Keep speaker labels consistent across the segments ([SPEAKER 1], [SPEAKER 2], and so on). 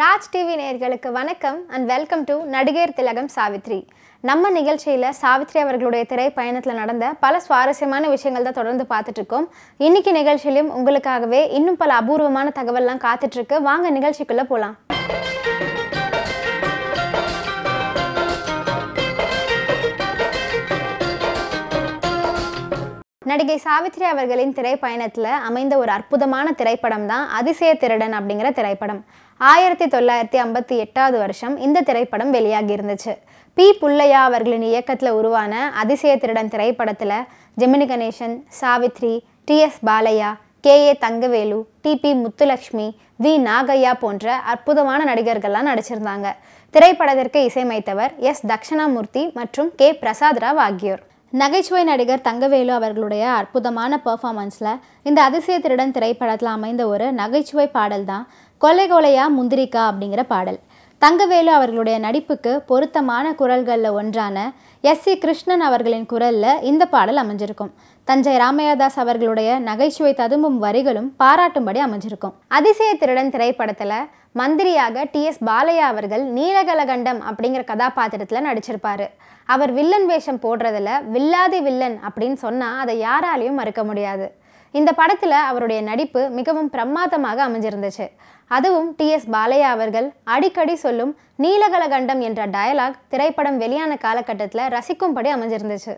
[SPEAKER 1] Raj TV நேயர்களுக்கு வணக்கம் and welcome to நடிகர் திலகம் சாவித்ரி நம்ம நிகழ்ச்சியில் சாவித்ரி அவர்களுடைய திரைப்பயணத்தில் நடந்த பல சுவாரஸ்யமான விஷயங்கள் தான் தொடர்ந்து பார்த்துட்ருக்கோம் இன்றைக்கி நிகழ்ச்சியிலும் உங்களுக்காகவே இன்னும் பல அபூர்வமான தகவல்லாம் காத்துட்ருக்கு வாங்க நிகழ்ச்சிக்குள்ளே போகலாம் நடிகை சாவித்ரி அவர்களின் திரைப்பயணத்தில் அமைந்த ஒரு அற்புதமான திரைப்படம் தான் அதிசய திருடன் அப்படிங்கிற திரைப்படம் ஆயிரத்தி தொள்ளாயிரத்தி ஐம்பத்தி எட்டாவது வருஷம் இந்த திரைப்படம் வெளியாகி இருந்துச்சு பி புள்ளையா அவர்களின் இயக்கத்தில் உருவான அதிசய திருடன் திரைப்படத்தில் Gemini Ganesan Savitri T S Balaiah K A Thangavelu T P Muthulakshmi V Nagaiah போன்ற அற்புதமான நடிகர்கள்லாம் நடிச்சிருந்தாங்க திரைப்படத்திற்கு இசையமைத்தவர் எஸ் தக்ஷணாமூர்த்தி மற்றும் கே பிரசாத் ராவ் ஆகியோர் நகைச்சுவை நடிகர் தங்கவேலு அவர்களுடைய அற்புதமான பர்ஃபாமன்ஸில் இந்த அதிசய திருடன் திரைப்படத்தில் அமைந்த ஒரு நகைச்சுவை பாடல் தான் கொலை கொலையா முந்திரிக்கா அப்படிங்கிற பாடல் தங்கவேலு அவர்களுடைய நடிப்புக்கு பொருத்தமான குரல்களில் ஒன்றான எஸ் சி கிருஷ்ணன் அவர்களின் குரலில் இந்த பாடல் அமைஞ்சிருக்கும் தஞ்சை ராமையாதாஸ் அவர்களுடைய நகைச்சுவை ததும்பும் வரிகளும் பாராட்டும்படி அமைஞ்சிருக்கும் அதிசய திருடன் திரைப்படத்தில் மந்திரியாக டி எஸ் பாலையா அவர்கள் நீலகலகண்டம் அப்படிங்கிற கதாபாத்திரத்தில் நடிச்சிருப்பார் அவர் வில்லன் வேஷம் போடுறதில் வில்லாதி வில்லன் அப்படின்னு சொன்னால் அதை யாராலையும் மறுக்க முடியாது இந்த படத்தில் அவருடைய நடிப்பு மிகவும் பிரமாதமாக அமைஞ்சிருந்துச்சு அதுவும் டி எஸ் பாலையா அவர்கள் அடிக்கடி சொல்லும் நீலகலகண்டம் என்ற டயலாக் திரைப்படம் வெளியான காலகட்டத்தில் ரசிக்கும்படி அமைஞ்சிருந்துச்சு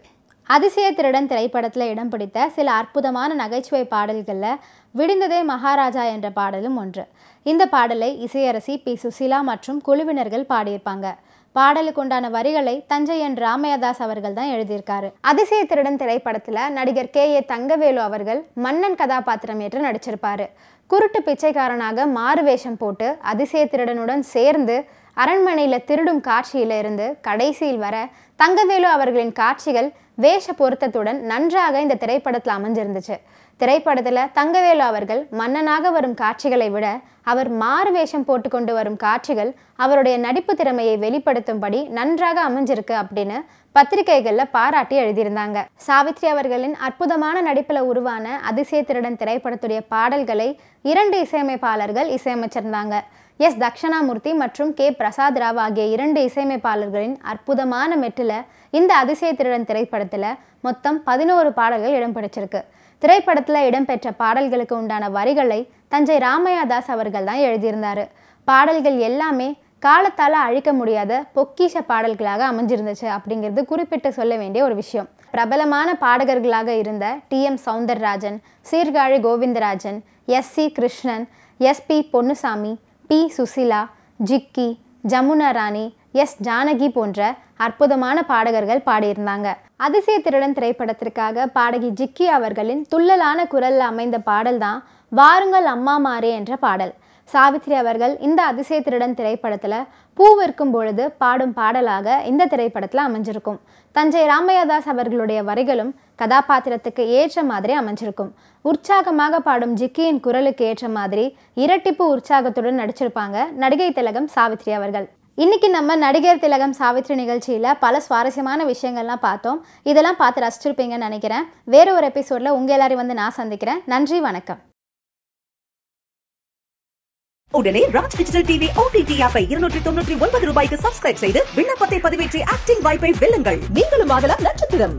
[SPEAKER 1] அதிசய திருடன் திரைப்படத்தில் இடம் பிடித்த சில அற்புதமான நகைச்சுவை பாடல்களில் விடிந்ததே மகாராஜா என்ற பாடலும் ஒன்று இந்த பாடலை இசையரசி பி சுசிலா மற்றும் குழுவினர்கள் பாடியிருப்பாங்க பாடலுக்குண்டான வரிகளை தஞ்சை என் ராமையதாஸ் அவர்கள் தான் எழுதியிருக்காரு அதிசய திருடன் திரைப்படத்தில் நடிகர் கே ஏ தங்கவேலு அவர்கள் மன்னன் கதாபாத்திரம் ஏற்று நடிச்சிருப்பாரு குருட்டு பிச்சைக்காரனாக மாறு வேஷம் போட்டு அதிசய திருடனுடன் சேர்ந்து அரண்மனையில் திருடும் காட்சியில் இருந்து கடைசியில் வர தங்கவேலு அவர்களின் காட்சிகள் வேஷ பொருத்தத்துடன் நன்றாக இந்த திரைப்படத்தில் அமைஞ்சிருந்துச்சு திரைப்படத்தில் தங்கவேலு அவர்கள் மன்னனாக வரும் காட்சிகளை விட அவர் மாறு வேஷம் போட்டுக்கொண்டு வரும் காட்சிகள் அவருடைய நடிப்பு திறமையை வெளிப்படுத்தும்படி நன்றாக அமைஞ்சிருக்கு அப்படின்னு பத்திரிகைகளில் பாராட்டி எழுதியிருந்தாங்க சாவித்ரி அவர்களின் அற்புதமான நடிப்பில் உருவான அதிசய திருடன் திரைப்படத்துடைய பாடல்களை இரண்டு இசையமைப்பாளர்கள் இசையமைச்சிருந்தாங்க எஸ் தக்ஷணாமூர்த்தி மற்றும் கே பிரசாத் ராவ் ஆகிய இரண்டு இசையமைப்பாளர்களின் அற்புதமான மெட்டில் இந்த அதிசய திருடன் திரைப்படத்தில் மொத்தம் பதினோரு பாடல்கள் இடம்பிடிச்சிருக்கு திரைப்படத்தில் இடம்பெற்ற பாடல்களுக்கு உண்டான வரிகளை தஞ்சை ராமையாதாஸ் அவர்கள் தான் எழுதியிருந்தார் பாடல்கள் எல்லாமே காலத்தால் அழிக்க முடியாத பொக்கிஷ பாடல்களாக அமைஞ்சிருந்துச்சு அப்படிங்கிறது குறிப்பிட்டு சொல்ல வேண்டிய ஒரு விஷயம் பிரபலமான பாடகர்களாக இருந்த T M Soundararajan Sirkazhi Govindarajan S C Krishnan S P Ponnusamy P Susheela Jikki Jamuna Rani S Janaki போன்ற அற்புதமான பாடகர்கள் பாடியிருந்தாங்க அதிசய திருடன் திரைப்படத்திற்காக பாடகி ஜிக்கி அவர்களின் துள்ளலான குரலில் அமைந்த பாடல்தான் வாருங்கள் அம்மா மாறே என்ற பாடல் சாவித்ரி அவர்கள் இந்த அதிசய திருடன் திரைப்படத்தில் பூ விற்கும் பொழுது பாடும் பாடலாக இந்த திரைப்படத்தில் அமைஞ்சிருக்கும் தஞ்சை ராமையாதாஸ் அவர்களுடைய வரிகளும் கதாபாத்திரத்துக்கு ஏற்ற மாதிரி அமைஞ்சிருக்கும் உற்சாகமாக பாடும் ஜிக்கியின் குரலுக்கு ஏற்ற மாதிரி இரட்டிப்பு உற்சாகத்துடன் நடிச்சிருப்பாங்க நடிகை திலகம் சாவித்ரி அவர்கள் இன்றைக்கி நம்ம நடிகர் திலகம் சாவித்ரி நிகழ்ச்சியில் பல சுவாரஸ்யமான விஷயங்கள்லாம் பார்த்தோம் இதெல்லாம் பார்த்து ரசிச்சிருப்பீங்கன்னு நினைக்கிறேன் வேறு ஒரு எபிசோடில் உங்கள் எல்லாரையும் வந்து நான் சந்திக்கிறேன் நன்றி வணக்கம் உடனே ராஜ் டிஜிட்டல் டிவி ஓடிடி ஆப்பை இருநூற்றி தொண்ணூற்றி ஒன்பது ரூபாய்க்கு சப்ஸ்கிரைப் செய்து விண்ணப்பத்தை பதிவேற்றி ஆக்டிங் வாய்ப்பை வெல்லுங்கள் நீங்களும் ஆகலாம் நட்சத்திரம்